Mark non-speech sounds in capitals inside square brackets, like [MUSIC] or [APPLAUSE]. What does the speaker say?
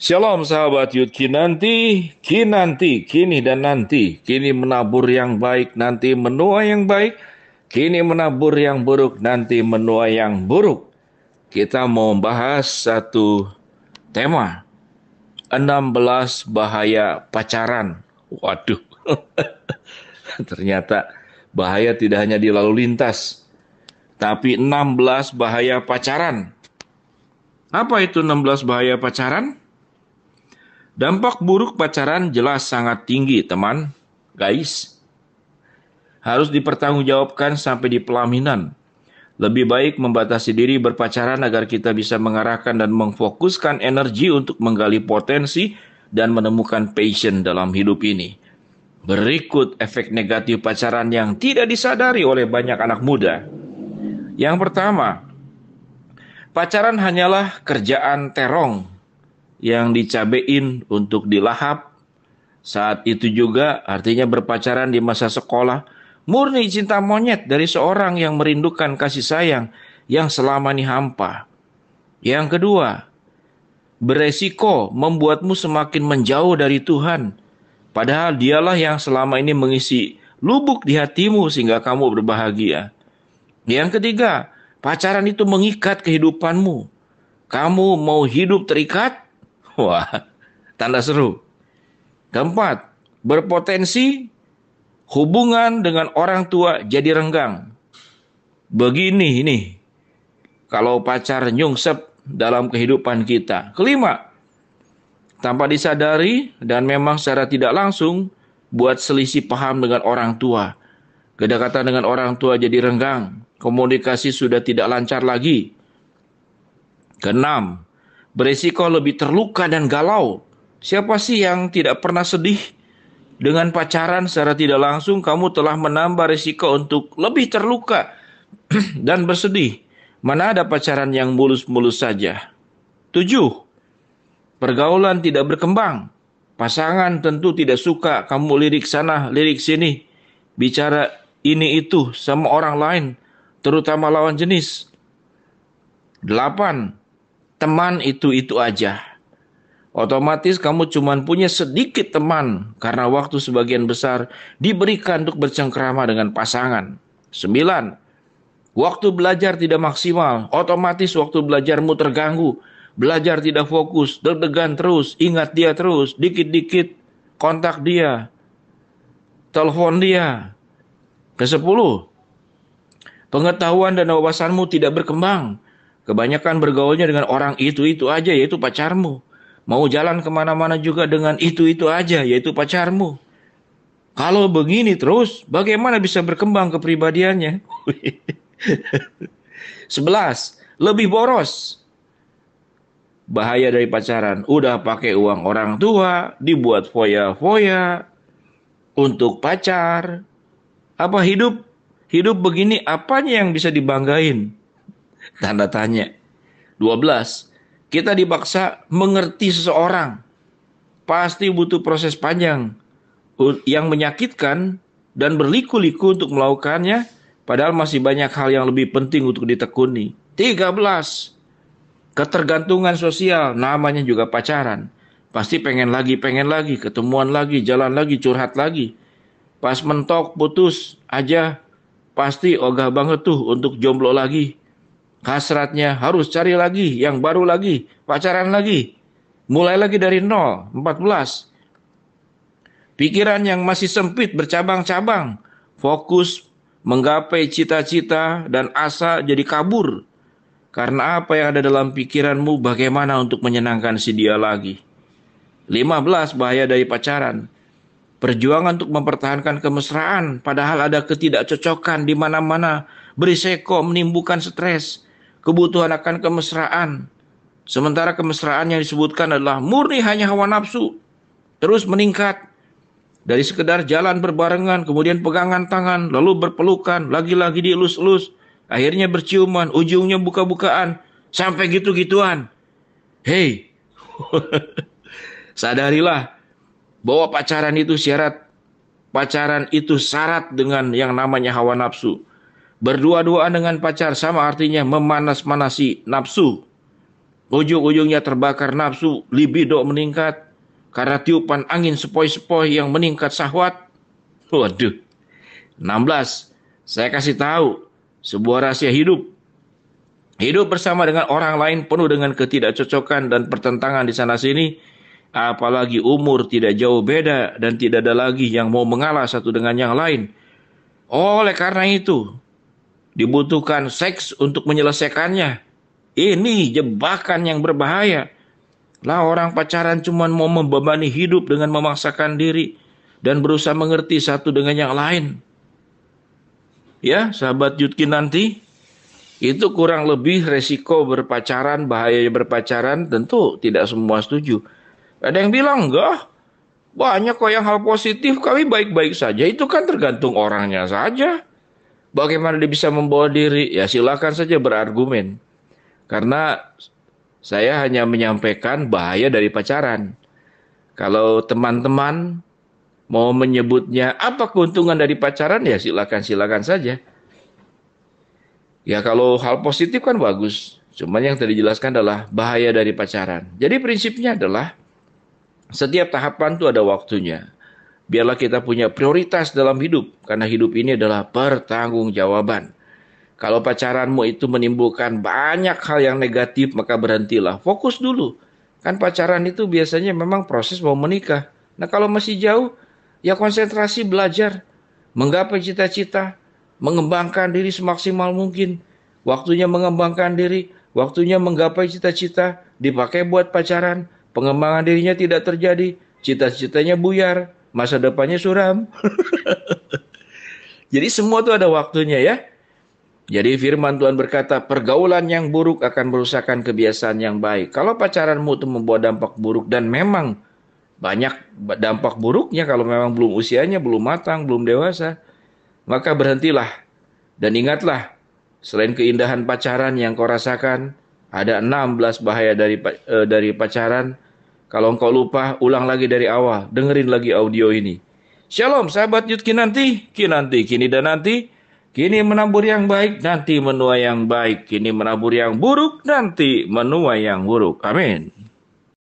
Shalom sahabat Yud Kinanti, nanti kini dan nanti, kini menabur yang baik, nanti menuai yang baik, kini menabur yang buruk, nanti menuai yang buruk. Kita mau membahas satu tema, 16 bahaya pacaran. Waduh, [LAUGHS] ternyata bahaya tidak hanya di lalu lintas, tapi 16 bahaya pacaran. Apa itu 16 bahaya pacaran? Dampak buruk pacaran jelas sangat tinggi, teman. Guys, harus dipertanggungjawabkan sampai di pelaminan. Lebih baik membatasi diri berpacaran agar kita bisa mengarahkan dan memfokuskan energi untuk menggali potensi dan menemukan passion dalam hidup ini. Berikut efek negatif pacaran yang tidak disadari oleh banyak anak muda. Yang pertama, pacaran hanyalah kerjaan terong yang dicabein untuk dilahap. Saat itu juga artinya berpacaran di masa sekolah. Murni cinta monyet dari seorang yang merindukan kasih sayang yang selama ini hampa. Yang kedua, beresiko membuatmu semakin menjauh dari Tuhan. Padahal dialah yang selama ini mengisi lubuk di hatimu sehingga kamu berbahagia. Yang ketiga, pacaran itu mengikat kehidupanmu. Kamu mau hidup terikat Wah, tanda seru. Keempat, berpotensi hubungan dengan orang tua jadi renggang. Begini ini, kalau pacar nyungsep dalam kehidupan kita. Kelima, tanpa disadari dan memang secara tidak langsung buat selisih paham dengan orang tua. Kedekatan dengan orang tua jadi renggang, komunikasi sudah tidak lancar lagi. Keenam, beresiko lebih terluka dan galau. Siapa sih yang tidak pernah sedih? Dengan pacaran secara tidak langsung kamu telah menambah resiko untuk lebih terluka [CLEARS THROAT] dan bersedih. Mana ada pacaran yang mulus-mulus saja. Tujuh, pergaulan tidak berkembang. Pasangan tentu tidak suka kamu lirik sana, lirik sini. Bicara ini itu sama orang lain, terutama lawan jenis. Delapan, teman itu-itu aja. Otomatis kamu cuma punya sedikit teman karena waktu sebagian besar diberikan untuk bercengkrama dengan pasangan. Sembilan, Waktu belajar tidak maksimal, otomatis waktu belajarmu terganggu. Belajar tidak fokus, deg-degan terus, ingat dia terus, dikit-dikit kontak dia, telepon dia. Kesepuluh, pengetahuan dan wawasanmu tidak berkembang Kebanyakan bergaulnya dengan orang itu-itu aja, yaitu pacarmu. Mau jalan kemana-mana juga dengan itu-itu aja, yaitu pacarmu. Kalau begini terus, bagaimana bisa berkembang kepribadiannya? 11. [LAUGHS] Lebih boros. Bahaya dari pacaran. Udah pakai uang orang tua, dibuat foya-foya, untuk pacar. Apa hidup? Hidup begini apanya yang bisa dibanggain? Tanda tanya. 12. Kita dipaksa mengerti seseorang. Pasti butuh proses panjang yang menyakitkan dan berliku-liku untuk melakukannya padahal masih banyak hal yang lebih penting untuk ditekuni. 13. Ketergantungan sosial namanya juga pacaran. Pasti pengen lagi, pengen lagi, ketemuan lagi, jalan lagi, curhat lagi. Pas mentok putus aja pasti ogah banget tuh untuk jomblo lagi. Kasratnya harus cari lagi, yang baru lagi, pacaran lagi. Mulai lagi dari nol, 14. Pikiran yang masih sempit bercabang-cabang, fokus menggapai cita-cita dan asa jadi kabur. Karena apa yang ada dalam pikiranmu bagaimana untuk menyenangkan si dia lagi. 15 bahaya dari pacaran. Perjuangan untuk mempertahankan kemesraan padahal ada ketidakcocokan di mana-mana. Berisiko menimbulkan stres kebutuhan akan kemesraan. Sementara kemesraan yang disebutkan adalah murni hanya hawa nafsu. Terus meningkat. Dari sekedar jalan berbarengan, kemudian pegangan tangan, lalu berpelukan, lagi-lagi dielus-elus. Akhirnya berciuman, ujungnya buka-bukaan. Sampai gitu-gituan. Hei, [LAUGHS] sadarilah bahwa pacaran itu syarat. Pacaran itu syarat dengan yang namanya hawa nafsu. Berdua-duaan dengan pacar sama artinya memanas-manasi nafsu. Ujung-ujungnya terbakar nafsu, libido meningkat. Karena tiupan angin sepoi-sepoi yang meningkat sahwat. Waduh. 16. Saya kasih tahu sebuah rahasia hidup. Hidup bersama dengan orang lain penuh dengan ketidakcocokan dan pertentangan di sana sini apalagi umur tidak jauh beda dan tidak ada lagi yang mau mengalah satu dengan yang lain. Oleh karena itu, dibutuhkan seks untuk menyelesaikannya. Ini jebakan yang berbahaya. Lah orang pacaran cuma mau membebani hidup dengan memaksakan diri dan berusaha mengerti satu dengan yang lain. Ya, sahabat Yudkin nanti itu kurang lebih resiko berpacaran, bahaya berpacaran tentu tidak semua setuju. Ada yang bilang enggak, banyak kok yang hal positif kami baik-baik saja. Itu kan tergantung orangnya saja. Bagaimana dia bisa membawa diri? Ya silakan saja berargumen. Karena saya hanya menyampaikan bahaya dari pacaran. Kalau teman-teman mau menyebutnya apa keuntungan dari pacaran ya silakan silakan saja. Ya kalau hal positif kan bagus. Cuman yang tadi dijelaskan adalah bahaya dari pacaran. Jadi prinsipnya adalah setiap tahapan itu ada waktunya. Biarlah kita punya prioritas dalam hidup, karena hidup ini adalah pertanggungjawaban. Kalau pacaranmu itu menimbulkan banyak hal yang negatif, maka berhentilah. Fokus dulu. Kan pacaran itu biasanya memang proses mau menikah. Nah kalau masih jauh, ya konsentrasi belajar. Menggapai cita-cita, mengembangkan diri semaksimal mungkin. Waktunya mengembangkan diri, waktunya menggapai cita-cita, dipakai buat pacaran, pengembangan dirinya tidak terjadi, cita-citanya buyar, masa depannya suram. [LAUGHS] Jadi semua itu ada waktunya ya. Jadi firman Tuhan berkata, pergaulan yang buruk akan merusakkan kebiasaan yang baik. Kalau pacaranmu itu membuat dampak buruk dan memang banyak dampak buruknya kalau memang belum usianya, belum matang, belum dewasa, maka berhentilah dan ingatlah selain keindahan pacaran yang kau rasakan, ada 16 bahaya dari eh, dari pacaran kalau engkau lupa, ulang lagi dari awal. Dengerin lagi audio ini. Shalom sahabat nanti, nanti. Kinanti, kini dan nanti. Kini menabur yang baik, nanti menuai yang baik. Kini menabur yang buruk, nanti menuai yang buruk. Amin.